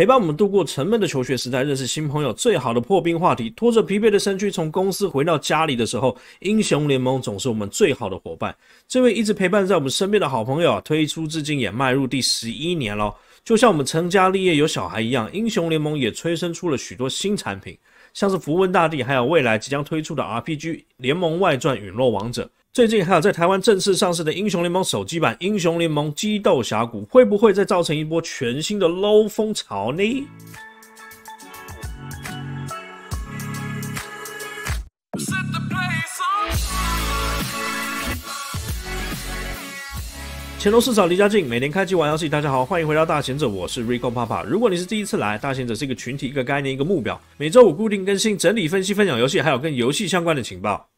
陪伴我们度过沉闷的求学时代，认识新朋友最好的破冰话题。拖着疲惫的身躯从公司回到家里的时候，英雄联盟总是我们最好的伙伴。这位一直陪伴在我们身边的好朋友啊，推出至今也迈入第十一年了。就像我们成家立业有小孩一样，英雄联盟也催生出了许多新产品，像是符文大帝，还有未来即将推出的 RPG《联盟外传：陨落王者》。最近还有在台湾正式上市的《英雄联盟》手机版《英雄联盟激斗峡谷》，会不会再造成一波全新的 low 风潮呢？乾龙四嫂离家近，每天开机玩游戏。大家好，欢迎回到大贤者，我是 Rico Papa。如果你是第一次来，大贤者是一个群体，一个概念，一个目标。每周五固定更新，整理分析分享游戏，还有跟游戏相关的情报。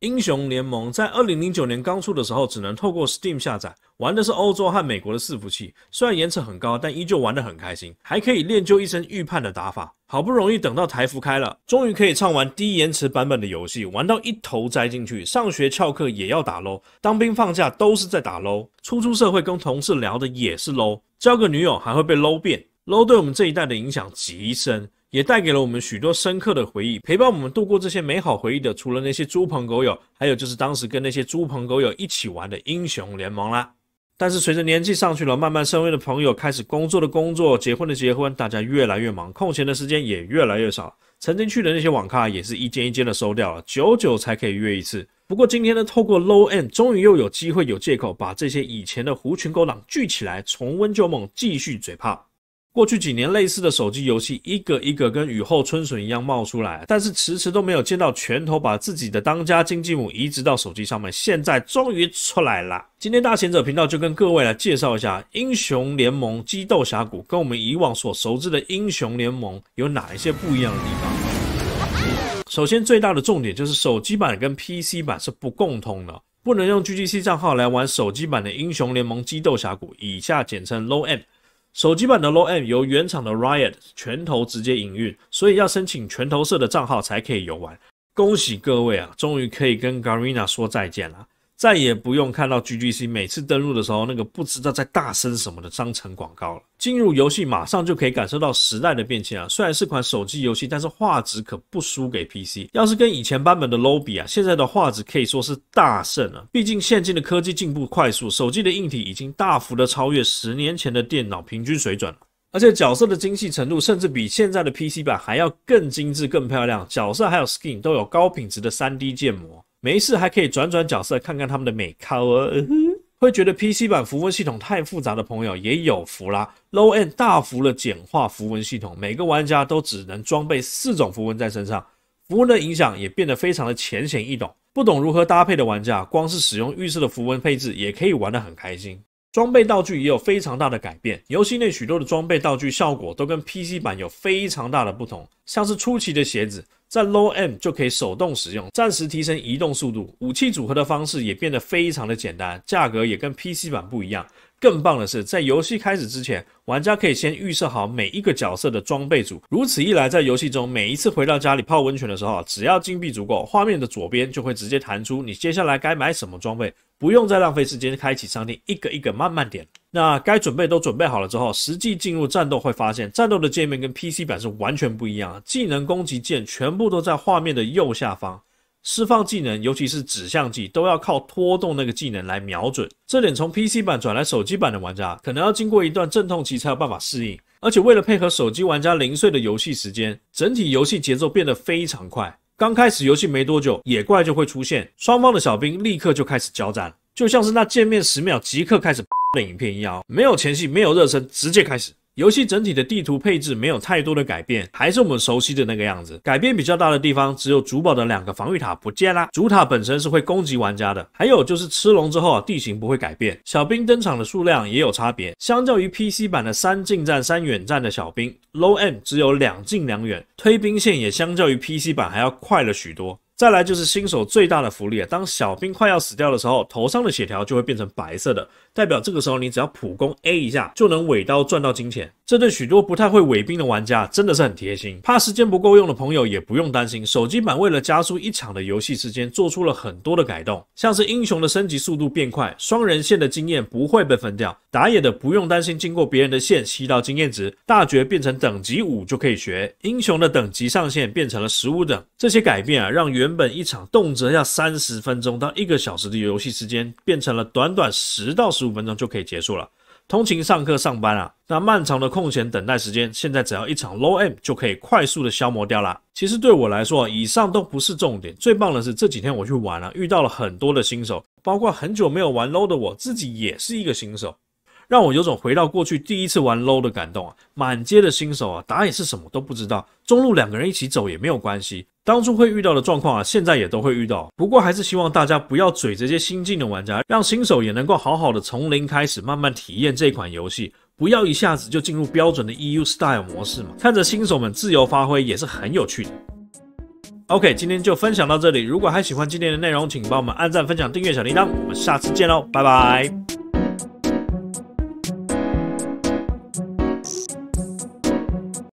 英雄联盟在二零零九年刚出的时候，只能透过 Steam 下载，玩的是欧洲和美国的伺服器。虽然延迟很高，但依旧玩得很开心，还可以练就一身预判的打法。好不容易等到台服开了，终于可以畅玩低延迟版本的游戏，玩到一头栽进去。上学翘课也要打 low，当兵放假都是在打 low，出出社会跟同事聊的也是 low，交个女友还会被 low 变 low，对我们这一代的影响极深。也带给了我们许多深刻的回忆，陪伴我们度过这些美好回忆的，除了那些猪朋狗友，还有就是当时跟那些猪朋狗友一起玩的《英雄联盟》啦。但是随着年纪上去了，慢慢升边的朋友开始工作的工作，结婚的结婚，大家越来越忙，空闲的时间也越来越少。曾经去的那些网咖也是一间一间的收掉了，久久才可以约一次。不过今天呢，透过 Low End，终于又有机会有借口把这些以前的狐群狗党聚起来，重温旧梦，继续嘴炮。过去几年，类似的手机游戏一个一个跟雨后春笋一样冒出来，但是迟迟都没有见到拳头把自己的当家经济母移植到手机上面。现在终于出来了。今天大贤者频道就跟各位来介绍一下《英雄联盟激斗峡谷》跟我们以往所熟知的《英雄联盟》有哪一些不一样的地方。首先，最大的重点就是手机版跟 PC 版是不共通的，不能用 g g c 账号来玩手机版的《英雄联盟激斗峡谷》，以下简称 LOM w。手机版的 Low M 由原厂的 Riot 拳头直接营运，所以要申请拳头社的账号才可以游玩。恭喜各位啊，终于可以跟 Garena 说再见了。再也不用看到 G G C 每次登录的时候那个不知道在大声什么的章程广告了。进入游戏马上就可以感受到时代的变迁啊！虽然是款手机游戏，但是画质可不输给 P C。要是跟以前版本的 low 比啊，现在的画质可以说是大胜了。毕竟现今的科技进步快速，手机的硬体已经大幅的超越十年前的电脑平均水准了。而且角色的精细程度甚至比现在的 P C 版还要更精致、更漂亮。角色还有 skin 都有高品质的三 D 建模。没事，还可以转转角色，看看他们的美靠哦。会觉得 PC 版符文系统太复杂的朋友也有福啦。Low end 大幅的简化符文系统，每个玩家都只能装备四种符文在身上，符文的影响也变得非常的浅显易懂。不懂如何搭配的玩家，光是使用预设的符文配置也可以玩得很开心。装备道具也有非常大的改变，游戏内许多的装备道具效果都跟 PC 版有非常大的不同，像是初期的鞋子在 Low M 就可以手动使用，暂时提升移动速度。武器组合的方式也变得非常的简单，价格也跟 PC 版不一样。更棒的是，在游戏开始之前，玩家可以先预设好每一个角色的装备组。如此一来，在游戏中每一次回到家里泡温泉的时候只要金币足够，画面的左边就会直接弹出你接下来该买什么装备，不用再浪费时间开启商店，一个一个慢慢点。那该准备都准备好了之后，实际进入战斗会发现，战斗的界面跟 PC 版是完全不一样，技能攻击键全部都在画面的右下方。释放技能，尤其是指向技，都要靠拖动那个技能来瞄准。这点从 PC 版转来手机版的玩家，可能要经过一段阵痛期才有办法适应。而且为了配合手机玩家零碎的游戏时间，整体游戏节奏变得非常快。刚开始游戏没多久，野怪就会出现，双方的小兵立刻就开始交战，就像是那见面十秒即刻开始 的影片一样，没有前戏，没有热身，直接开始。游戏整体的地图配置没有太多的改变，还是我们熟悉的那个样子。改变比较大的地方，只有主堡的两个防御塔不见了。主塔本身是会攻击玩家的，还有就是吃龙之后啊，地形不会改变，小兵登场的数量也有差别。相较于 PC 版的三近战三远战的小兵 l o w End 只有两近两远，推兵线也相较于 PC 版还要快了许多。再来就是新手最大的福利啊！当小兵快要死掉的时候，头上的血条就会变成白色的，代表这个时候你只要普攻 A 一下就能尾刀赚到金钱。这对许多不太会尾兵的玩家真的是很贴心。怕时间不够用的朋友也不用担心，手机版为了加速一场的游戏时间，做出了很多的改动，像是英雄的升级速度变快，双人线的经验不会被分掉，打野的不用担心经过别人的线吸到经验值，大觉变成等级五就可以学，英雄的等级上限变成了十五等。这些改变啊，让原原本一场动辄要三十分钟到一个小时的游戏时间，变成了短短十到十五分钟就可以结束了。通勤、上课、上班啊，那漫长的空闲等待时间，现在只要一场 Low M 就可以快速的消磨掉啦。其实对我来说，以上都不是重点，最棒的是这几天我去玩了，遇到了很多的新手，包括很久没有玩 Low 的我自己也是一个新手。让我有种回到过去第一次玩 low 的感动啊！满街的新手啊，打野是什么都不知道。中路两个人一起走也没有关系，当初会遇到的状况啊，现在也都会遇到。不过还是希望大家不要嘴这些新进的玩家，让新手也能够好好的从零开始慢慢体验这款游戏，不要一下子就进入标准的 EU style 模式嘛。看着新手们自由发挥也是很有趣的。OK，今天就分享到这里。如果还喜欢今天的内容，请帮我们按赞、分享、订阅小铃铛。我们下次见喽，拜拜。